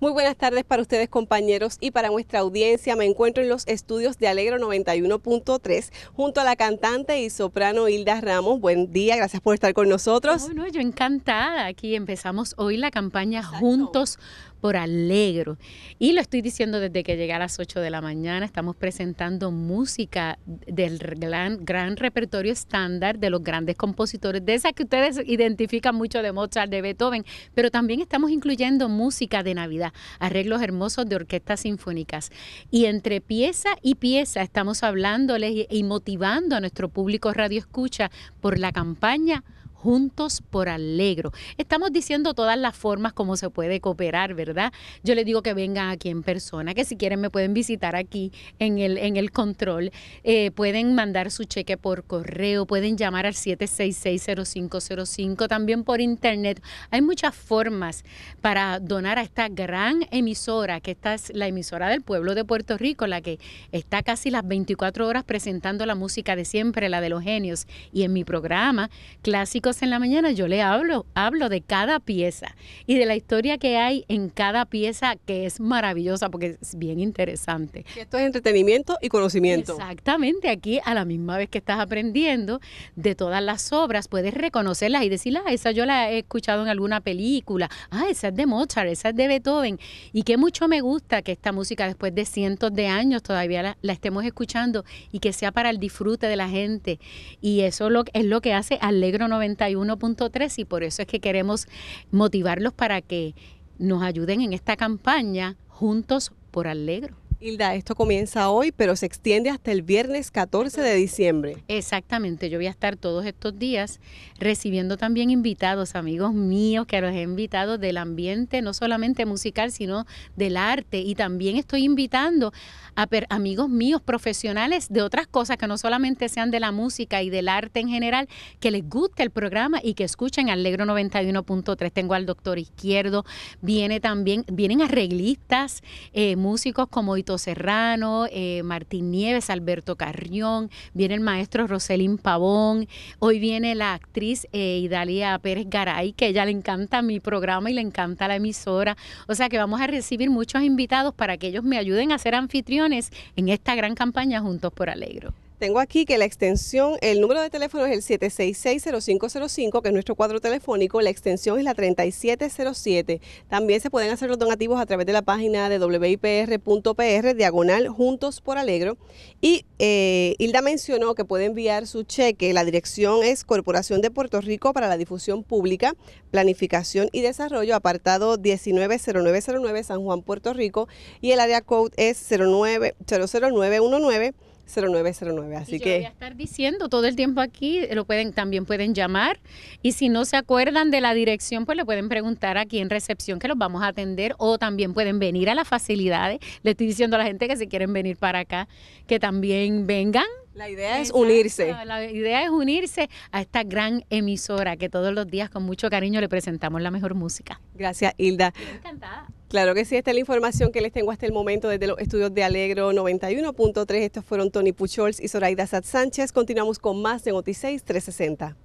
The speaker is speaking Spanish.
Muy buenas tardes para ustedes compañeros y para nuestra audiencia. Me encuentro en los estudios de Alegro 91.3 junto a la cantante y soprano Hilda Ramos. Buen día, gracias por estar con nosotros. Bueno, yo encantada. Aquí empezamos hoy la campaña Juntos por Alegro. Y lo estoy diciendo desde que llegué a las 8 de la mañana. Estamos presentando música del gran repertorio estándar de los grandes compositores, de esas que ustedes identifican mucho de Mozart, de Beethoven, pero también estamos incluyendo música de Navidad arreglos hermosos de orquestas sinfónicas. Y entre pieza y pieza estamos hablándoles y motivando a nuestro público radio escucha por la campaña Juntos por Alegro. Estamos diciendo todas las formas como se puede cooperar, ¿verdad? Yo les digo que vengan aquí en persona, que si quieren me pueden visitar aquí en el, en el control, eh, pueden mandar su cheque por correo, pueden llamar al 766-0505, también por internet. Hay muchas formas para donar a esta gran emisora, que esta es la emisora del pueblo de Puerto Rico, la que está casi las 24 horas presentando la música de siempre, la de los genios. Y en mi programa, Clásicos en la mañana yo le hablo, hablo de cada pieza y de la historia que hay en cada pieza que es maravillosa porque es bien interesante. Esto es entretenimiento y conocimiento. Exactamente, aquí a la misma vez que estás aprendiendo de todas las obras, puedes reconocerlas y decir, ah, esa yo la he escuchado en alguna película, ah, esa es de Mozart, esa es de Beethoven y que mucho me gusta que esta música después de cientos de años todavía la, estemos escuchando y que sea para el disfrute de la gente y eso lo, es lo que hace Alegro 90 1.3 y por eso es que queremos motivarlos para que nos ayuden en esta campaña juntos por Alegro. Hilda, esto comienza hoy, pero se extiende hasta el viernes 14 de diciembre. Exactamente, yo voy a estar todos estos días recibiendo también invitados, amigos míos, que los he invitado del ambiente, no solamente musical, sino del arte. Y también estoy invitando a amigos míos, profesionales de otras cosas que no solamente sean de la música y del arte en general, que les guste el programa y que escuchen Alegro 91.3. Tengo al doctor Izquierdo, viene también, vienen arreglistas, eh, músicos como Serrano, eh, Martín Nieves, Alberto Carrión, viene el maestro Roselín Pavón, hoy viene la actriz eh, Idalia Pérez Garay, que ella le encanta mi programa y le encanta la emisora. O sea que vamos a recibir muchos invitados para que ellos me ayuden a ser anfitriones en esta gran campaña Juntos por Alegro. Tengo aquí que la extensión, el número de teléfono es el 766-0505, que es nuestro cuadro telefónico, la extensión es la 3707. También se pueden hacer los donativos a través de la página de wipr.pr, diagonal Juntos por Alegro. Y eh, Hilda mencionó que puede enviar su cheque, la dirección es Corporación de Puerto Rico para la Difusión Pública, Planificación y Desarrollo, apartado 190909 San Juan, Puerto Rico, y el área code es 0900919. 0909. Así yo que. Voy a estar diciendo todo el tiempo aquí, lo pueden, también pueden llamar. Y si no se acuerdan de la dirección, pues le pueden preguntar aquí en recepción que los vamos a atender. O también pueden venir a las facilidades. Le estoy diciendo a la gente que si quieren venir para acá, que también vengan. La idea es unirse. La idea es unirse a esta gran emisora que todos los días con mucho cariño le presentamos la mejor música. Gracias, Hilda. Estoy encantada. Claro que sí, esta es la información que les tengo hasta el momento desde los estudios de Alegro 91.3. Estos fueron Tony Puchols y Zoraida Sat Sánchez. Continuamos con más de 6 360.